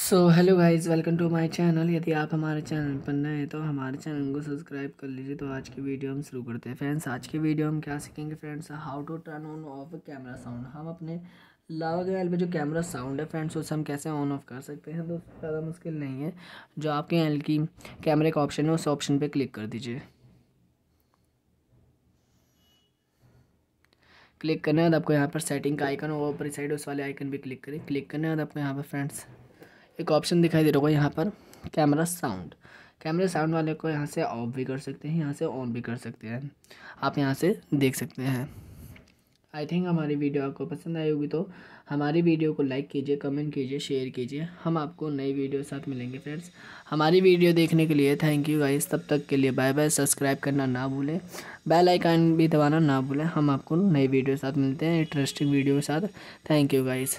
so hello guys welcome to my channel यदि आप हमारे चैनल पर नए हैं तो हमारे चैनल को सब्सक्राइब कर लीजिए तो आज की वीडियो हम शुरू करते हैं फ्रेंड्स आज की वीडियो हम क्या सीखेंगे friends how to turn on off camera sound हम अपने लावा के पर जो कैमरा साउंड है फ्रेंड्स उसे हम कैसे ऑन ऑफ कर सकते हैं तो ज़्यादा मुश्किल नहीं है जो आपके एल की कैमरे का ऑप्शन है उस ऑप्शन पर क्लिक कर दीजिए क्लिक करने के बाद आपको यहाँ पर सेटिंग का आइकन और ऊपर साइड उस वाले आइकन पर क्लिक करें क्लिक करने के बाद आपको यहाँ पर फ्रेंड्स एक ऑप्शन दिखाई दे रहा होगा यहाँ पर कैमरा साउंड कैमरा साउंड वाले को यहाँ से ऑफ भी कर सकते हैं यहाँ से ऑन भी कर सकते हैं आप यहाँ से देख सकते हैं आई थिंक हमारी वीडियो आपको पसंद आई होगी तो हमारी वीडियो को लाइक कीजिए कमेंट कीजिए शेयर कीजिए हम आपको नई वीडियो साथ मिलेंगे फ्रेंड्स हमारी वीडियो देखने के लिए थैंक यू गाइस तब तक के लिए बाय बाय सब्सक्राइब करना ना भूलें बेल आइकन भी दबाना ना भूलें हम आपको नई वीडियो साथ मिलते हैं इंटरेस्टिंग वीडियो के साथ थैंक यू गाइस